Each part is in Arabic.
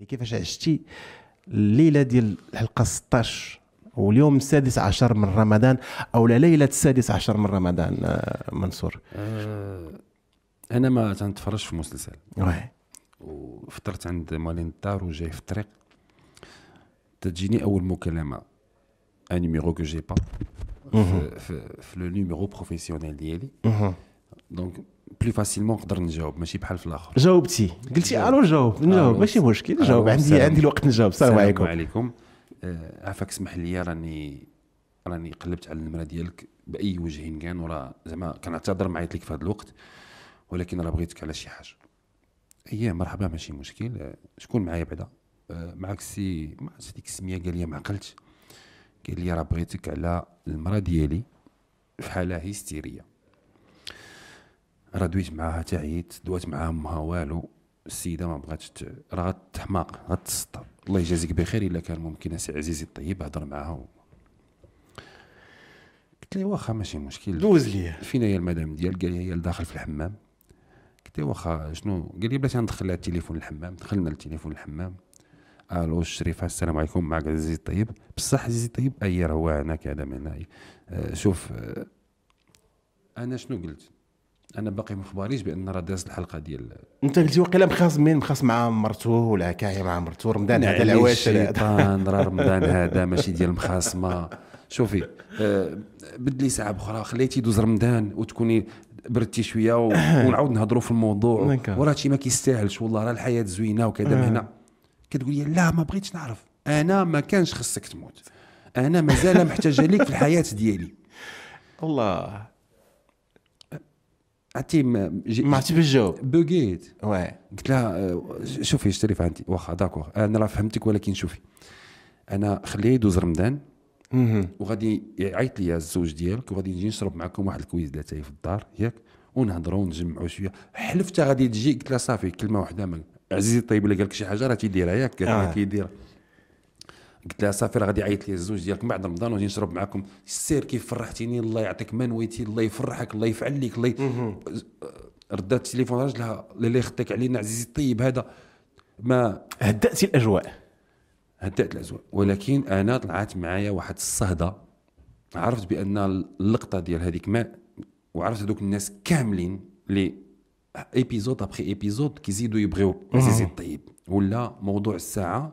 اللي كيفاش عشتي الليله ديال الحلقه 16 واليوم السادس عشر من رمضان او ليله السادس عشر من رمضان آه، منصور أه انا ما تنتفرجش في مسلسل وفطرت عند مالين الدار وجاي في الطريق تجيني اول مكالمه ان نيميرو كو جي با في لو نيميرو بروفيسيونيل ديالي دونك بلي فاسيلمون نقدر نجاوب ماشي بحال في الاخر جاوبتي قلتي الو جاوب نجاوب ماشي مشكل جاوب عندي عندي الوقت نجاوب السلام عليكم السلام عليكم آه، عافاك اسمح لي راني راني قلبت على النمره ديالك باي وجه كان وراه زعما كنعتذر معيط لك في هذا الوقت ولكن راه بغيتك على شي حاجه اي مرحبا ماشي مشكل آه، شكون معايا بعدا آه، معك السي ما هذيك السميه قال لي ما عقلتش قال لي راه بغيتك على المراه ديالي في حاله هيستيريه راه دويت معاها تعيت عييت دوات معاها امها والو السيده ما بغاتش راه تحماق غتسطى الله يجازيك بخير الا كان ممكن سي عزيزي الطيب هضر معاها و... قلت لي واخا ماشي مشكل دوز ليا فين هي المدام ديال قال هي داخل في الحمام قلت لي واخا شنو قال لي بلاتي ندخل لها التليفون الحمام دخلنا التليفون الحمام الو الشريفه السلام عليكم معك عزيزي الطيب بصح عزيزي الطيب اي راه هو هنا كذا من هنا أه، شوف أه، انا شنو قلت انا باقي ما خباريش بان راه داز الحلقه ديال انت قلتي وقيلا مخاص مين مخاص مع مرتو ولا كاعي مع مرتو رمضان هذا العواشر يعني الشيطان راه رمضان هذا ماشي ديال مخاصمة شوفي آه بدلي ساعه اخرى خليتي يدوز رمضان وتكوني بردتي شويه و... ونعاود نهضروا في الموضوع نعم. وراه هادشي ما كيستاهلش والله راه الحياه زوينه وكذا من نعم. هنا كتقول لي لا ما بغيتش نعرف انا ما كانش خصك تموت انا مازال محتاجه ليك في الحياه ديالي والله عطي ما عرفتي جاوب بوغيت واه قلت لها آه، شوفي اشتري في عندي واخا داكور انا راه فهمتك ولكن شوفي انا خليه يدوز رمضان وغادي يعيط لي الزوج ديالك وغادي نجي نشرب معكم واحد الكويز ثلاثه في الدار ياك ونهضروا ونجمعوا شويه حلفت غادي تجي قلت لها صافي كلمه واحده من عزيزي الطيب اللي قال لك شي حاجه راه تيديرها ياك آه. كيديرها قلت لها صافي راه غادي يعيط لي الزوج ديالك بعد رمضان ونجي نشرب معاكم السير كيف فرحتيني الله يعطيك ما نويتي الله يفرحك الله يفعل لك الله ردات التليفون راجلها اللي يخطيك علينا عزيزي الطيب هذا ما هدأت الاجواء هدأت الاجواء ولكن انا طلعت معايا واحد الصهده عرفت بان اللقطه ديال هذيك ما وعرفت هذوك الناس كاملين اللي ايبيزود ابخي ايبيزود كيزيدوا يبغيو عزيزي الطيب ولا موضوع الساعه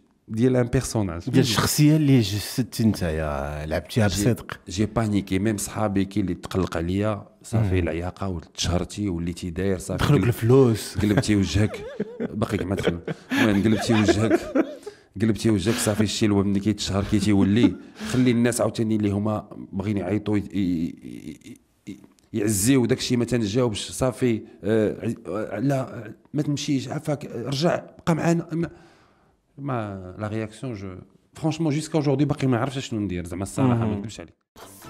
ديال ان بيرسوناج ديال الشخصيه اللي انت يا لعبتيها بصدق جي بانيكي ميم صحابي كي اللي تقلق عليا صافي العياقه وتشهرتي وليتي داير صافي دخلوك الفلوس قلبتي وجهك باقي ما دخل المهم قلبتي وجهك قلبتي وجهك صافي الشيء اللي ملي كيتشهر كي تيولي خلي الناس عاوتاني اللي هما باغيين يعيطوا يعزيو داك الشيء ما تنجاوبش صافي آه، آه، لا ما تمشيش عفاك رجع بقى معانا ma la réaction je franchement jusqu'à aujourd'hui ce que je ça